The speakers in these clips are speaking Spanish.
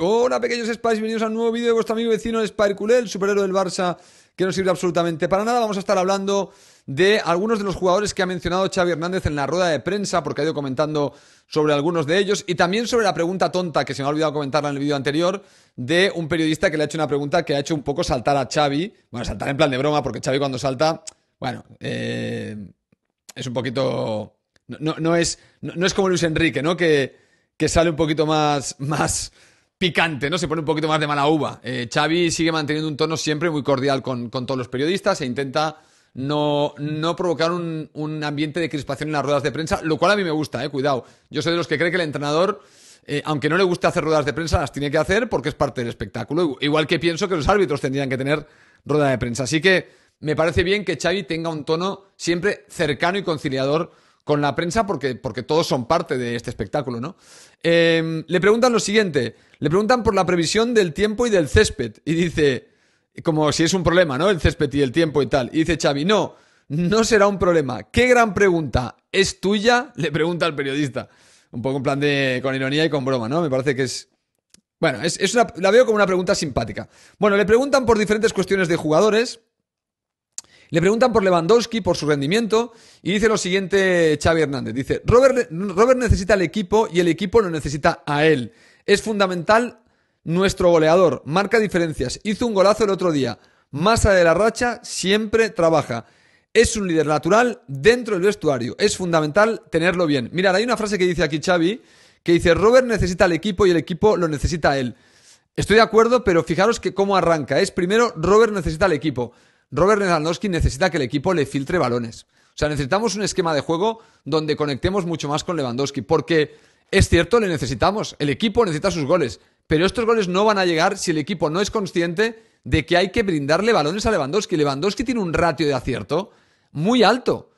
Hola pequeños Spice, bienvenidos a un nuevo vídeo de vuestro amigo vecino Culé, el superhéroe del Barça, que no sirve absolutamente para nada. Vamos a estar hablando de algunos de los jugadores que ha mencionado Xavi Hernández en la rueda de prensa, porque ha ido comentando sobre algunos de ellos, y también sobre la pregunta tonta, que se me ha olvidado comentarla en el vídeo anterior, de un periodista que le ha hecho una pregunta que ha hecho un poco saltar a Xavi, bueno, saltar en plan de broma, porque Xavi cuando salta, bueno, eh, es un poquito... No, es, es como Luis Enrique, ¿no? Que, que sale un poquito más, más picante, ¿no? Se pone un poquito más de mala uva. Eh, Xavi sigue manteniendo un tono siempre muy cordial con, todos los periodistas e intenta no, provocar un, ambiente de crispación en las ruedas de prensa, lo cual a mí me gusta, eh, cuidado. Yo soy de los que cree que el entrenador, eh, aunque no le guste hacer ruedas de prensa, las tiene que hacer porque es parte del espectáculo. Igual que pienso que los árbitros tendrían que tener rueda de prensa. Así que me parece bien que Xavi tenga un tono siempre cercano y conciliador con la prensa porque, porque todos son parte de este espectáculo, ¿no? Em, le preguntan lo siguiente, le preguntan por la previsión del tiempo y del césped y dice, como si es un problema, ¿no? El césped y el tiempo y tal. Y dice Xavi, no, no será un problema. Qué gran pregunta, ¿es tuya? Le pregunta al periodista. Un poco en plan de, con ironía y con broma, ¿no? Me parece que es, bueno, es, es la veo como una pregunta simpática. Bueno, le preguntan por diferentes cuestiones de jugadores. Le preguntan por Lewandowski, por su rendimiento, y dice lo siguiente Xavi Hernández. Dice, Robert, Robert necesita al equipo y el equipo lo necesita a él. Es fundamental nuestro goleador, marca diferencias, hizo un golazo el otro día. Masa de la racha siempre trabaja. Es un líder natural dentro del vestuario. Es fundamental tenerlo bien. Mirad, hay una frase que dice aquí Xavi, que dice, Robert necesita al equipo y el equipo lo necesita a él. Estoy de acuerdo, pero fijaros que cómo arranca. Es primero, Robert necesita al equipo. Robert Lewandowski necesita que el equipo le filtre balones. O sea, necesitamos un esquema de juego donde conectemos mucho más con Lewandowski, porque es cierto, le necesitamos, el equipo necesita sus goles, pero estos goles no van a llegar si el equipo no es consciente de que hay que brindarle balones a Lewandowski. Lewandowski tiene un ratio de acierto muy alto.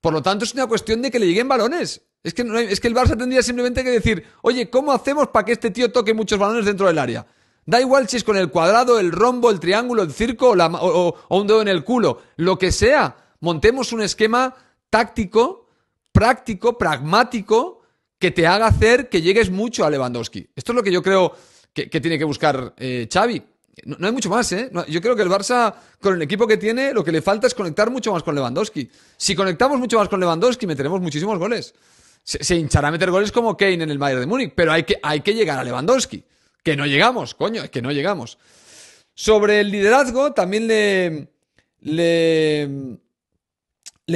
Por lo tanto, es una cuestión de que le lleguen balones. Es que, que el Barça tendría simplemente que decir, oye, ¿cómo hacemos para que este tío toque muchos balones dentro del área? Da igual si es con el cuadrado, el rombo, el triángulo, el circo o, un dedo en el culo, lo que sea. Montemos un esquema táctico, práctico, pragmático, que te haga hacer que llegues mucho a Lewandowski. Esto es lo que yo creo que, tiene que buscar eh, Xavi. No, hay mucho más, ¿eh? yo creo que el Barça, con el equipo que tiene, lo que le falta es conectar mucho más con Lewandowski. Si conectamos mucho más con Lewandowski, meteremos muchísimos goles. Se, hinchará a meter goles como Kane en el Bayern de Múnich, pero hay que, hay que llegar a Lewandowski. Que no llegamos, coño, es que no llegamos. Sobre el liderazgo, también le, le,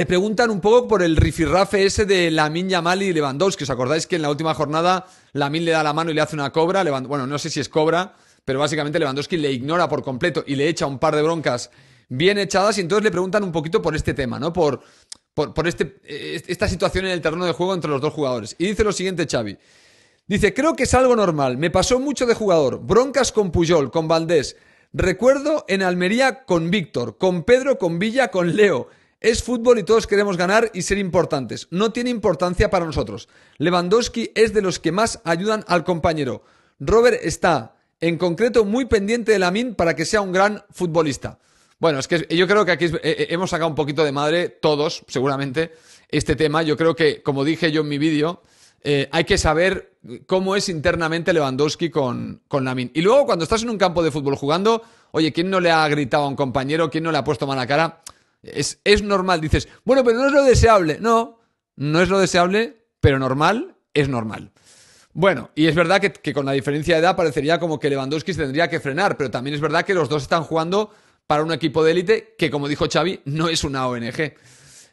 preguntan un poco por el rifirrafe ese de Lamin Yamal y Lewandowski. ¿Os acordáis que en la última jornada Lamin le da la mano y le hace una cobra? Bueno, no sé si es cobra, pero básicamente Lewandowski le ignora por completo y le echa un par de broncas bien echadas. Y entonces le preguntan un poquito por este tema, ¿no? Por, por, por este, eh, esta situación en el terreno de juego entre los dos jugadores. Y dice lo siguiente, Xavi. Dice, creo que es algo normal. Me pasó mucho de jugador. Broncas con Puyol, con Valdés. Recuerdo en Almería con Víctor, con Pedro, con Villa, con Leo. Es fútbol y todos queremos ganar y ser importantes. No tiene importancia para nosotros. Lewandowski es de los que más ayudan al compañero. Robert está, en concreto, muy pendiente de Lamin para que sea un gran futbolista. Bueno, es que yo creo que aquí eh, eh, hemos sacado un poquito de madre, todos, seguramente, este tema. Yo creo que, como dije yo en mi vídeo, eh, hay que saber cómo es internamente Lewandowski con, con Lamin. Y luego, cuando estás en un campo de fútbol jugando, oye, ¿quién no le ha gritado a un compañero? ¿Quién no le ha puesto mala cara? Es, normal, dices, bueno, pero no es lo deseable. No, no es lo deseable, pero normal es normal. Bueno, y es verdad que, con la diferencia de edad parecería como que Lewandowski se tendría que frenar, pero también es verdad que los dos están jugando para un equipo de élite que, como dijo Xavi, no es una ONG.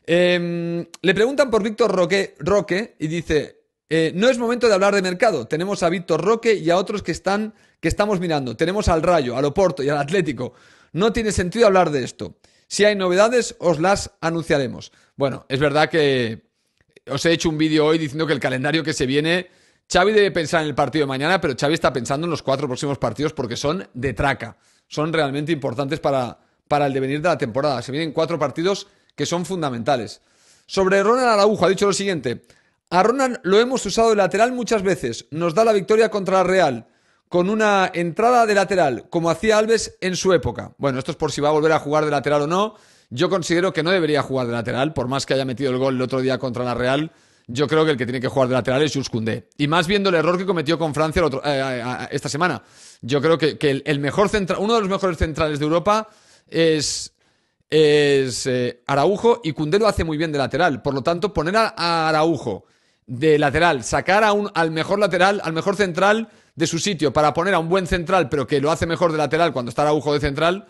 Em, le preguntan por Víctor Roque, Roque y dice, eh, no es momento de hablar de mercado. Tenemos a Víctor Roque y a otros que, están, que estamos mirando. Tenemos al Rayo, al Oporto y al Atlético. No tiene sentido hablar de esto. Si hay novedades, os las anunciaremos. Bueno, es verdad que os he hecho un vídeo hoy diciendo que el calendario que se viene, Xavi debe pensar en el partido de mañana, pero Xavi está pensando en los cuatro próximos partidos porque son de traca. Son realmente importantes para, para el devenir de la temporada. Se vienen cuatro partidos que son fundamentales. Sobre Ronald Araujo ha dicho lo siguiente. A Ronan lo hemos usado de lateral muchas veces. Nos da la victoria contra la Real con una entrada de lateral, como hacía Alves en su época. Bueno, esto es por si va a volver a jugar de lateral o no. Yo considero que no debería jugar de lateral, por más que haya metido el gol el otro día contra la Real. Yo creo que el que tiene que jugar de lateral es Jules Koundé. Y más viendo el error que cometió con Francia eh, eh, esta semana. Yo creo que, el, mejor central, uno de los mejores centrales de Europa es, eh, Araujo y Koundé lo hace muy bien de lateral. Por lo tanto, poner a Araujo de lateral, sacar a un, al mejor lateral, al mejor central de su sitio para poner a un buen central, pero que lo hace mejor de lateral cuando está agujo de central,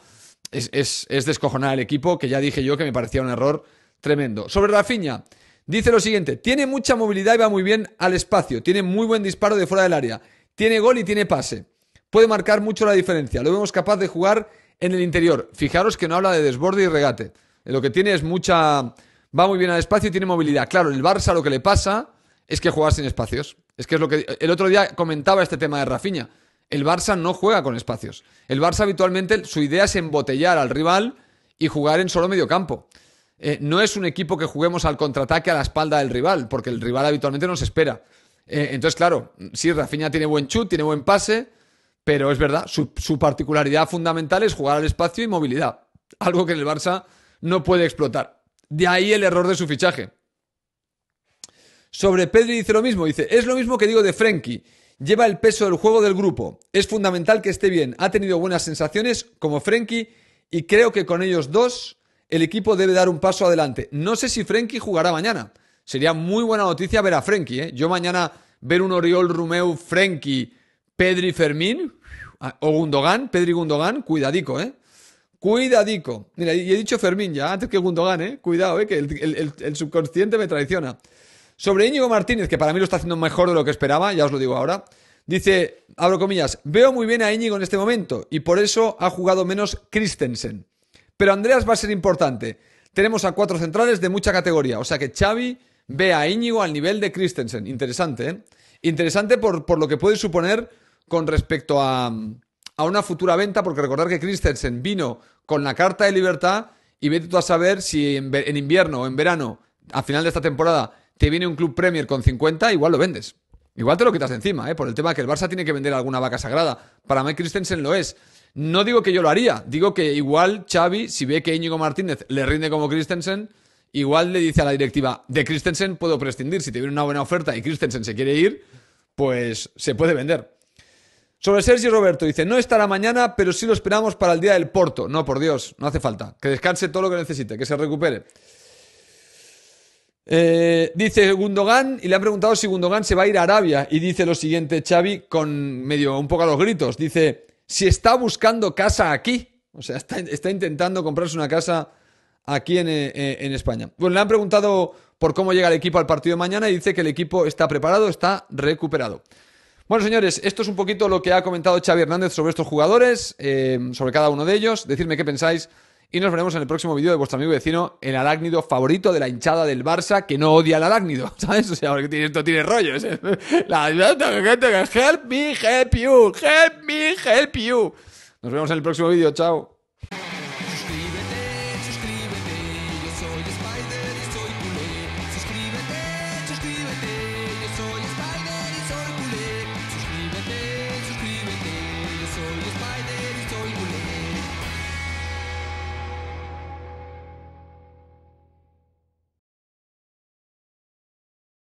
es, es descojonar al equipo, que ya dije yo que me parecía un error tremendo. Sobre Rafinha, dice lo siguiente, tiene mucha movilidad y va muy bien al espacio, tiene muy buen disparo de fuera del área, tiene gol y tiene pase, puede marcar mucho la diferencia, lo vemos capaz de jugar en el interior. Fijaros que no habla de desborde y regate, lo que tiene es mucha... Va muy bien al espacio y tiene movilidad. Claro, el Barça lo que le pasa es que jugar sin espacios. Es que es lo que el otro día comentaba este tema de Rafiña. El Barça no juega con espacios. El Barça habitualmente su idea es embotellar al rival y jugar en solo medio campo. Eh, no es un equipo que juguemos al contraataque a la espalda del rival, porque el rival habitualmente nos espera. Eh, entonces, claro, sí, Rafiña tiene buen chut, tiene buen pase, pero es verdad, su, particularidad fundamental es jugar al espacio y movilidad, algo que el Barça no puede explotar. De ahí el error de su fichaje. Sobre Pedri dice lo mismo, dice, es lo mismo que digo de Frenkie. Lleva el peso del juego del grupo. Es fundamental que esté bien. Ha tenido buenas sensaciones como Frenkie y creo que con ellos dos el equipo debe dar un paso adelante. No sé si Frenkie jugará mañana. Sería muy buena noticia ver a Frenkie. ¿eh? Yo mañana ver un Oriol Romeu, Frenkie, Pedri Fermín o Gundogan, Pedri Gundogan, cuidadico, ¿eh? Cuidadico. Mira, y he dicho Fermín ya, antes que Gundogan, ¿eh? Cuidado, ¿eh? Que el subconsciente me traiciona. Sobre Íñigo Martínez, que para mí lo está haciendo mejor de lo que esperaba, ya os lo digo ahora. Dice, abro comillas, veo muy bien a Íñigo en este momento y por eso ha jugado menos Christensen. Pero Andreas va a ser importante. Tenemos a cuatro centrales de mucha categoría, o sea que Xavi ve a Íñigo al nivel de Christensen. Interesante, ¿eh? Interesante por, lo que puede suponer con respecto a, una futura venta, porque recordar que Christensen vino con la carta de libertad y vete tú a saber si en, en invierno o en verano, a final de esta temporada, te viene un club Premier con 50, igual lo vendes. Igual te lo quitas encima, ¿eh? por el tema que el Barça tiene que vender alguna vaca sagrada. Para mí Christensen lo es. No digo que yo lo haría, digo que igual Xavi, si ve que Íñigo Martínez le rinde como Christensen, igual le dice a la directiva, de Christensen puedo prescindir, si te viene una buena oferta y Christensen se quiere ir, pues se puede vender. Sobre Sergio Roberto dice, no estará mañana, pero sí lo esperamos para el día del Porto. No, por Dios, no hace falta. Que descanse todo lo que necesite, que se recupere. Eh, dice Gundogan y le han preguntado si Gundogan se va a ir a Arabia y dice lo siguiente Xavi con medio un poco a los gritos. Dice, si está buscando casa aquí, o sea, está, intentando comprarse una casa aquí eh, eh, en, España. Bueno, le han preguntado por cómo llega el equipo al partido de mañana y dice que el equipo está preparado, está recuperado. Bueno, señores, esto es un poquito lo que ha comentado Xavi Hernández sobre estos jugadores, sobre cada uno de ellos. Decidme qué pensáis y nos veremos en el próximo vídeo de vuestro amigo vecino, el arácnido favorito de la hinchada del Barça, que no odia al arácnido, ¿sabes? O sea, tiene, esto tiene rollos. ¿eh? La gente que help me, help you, help me, help you. Nos vemos en el próximo vídeo, chao.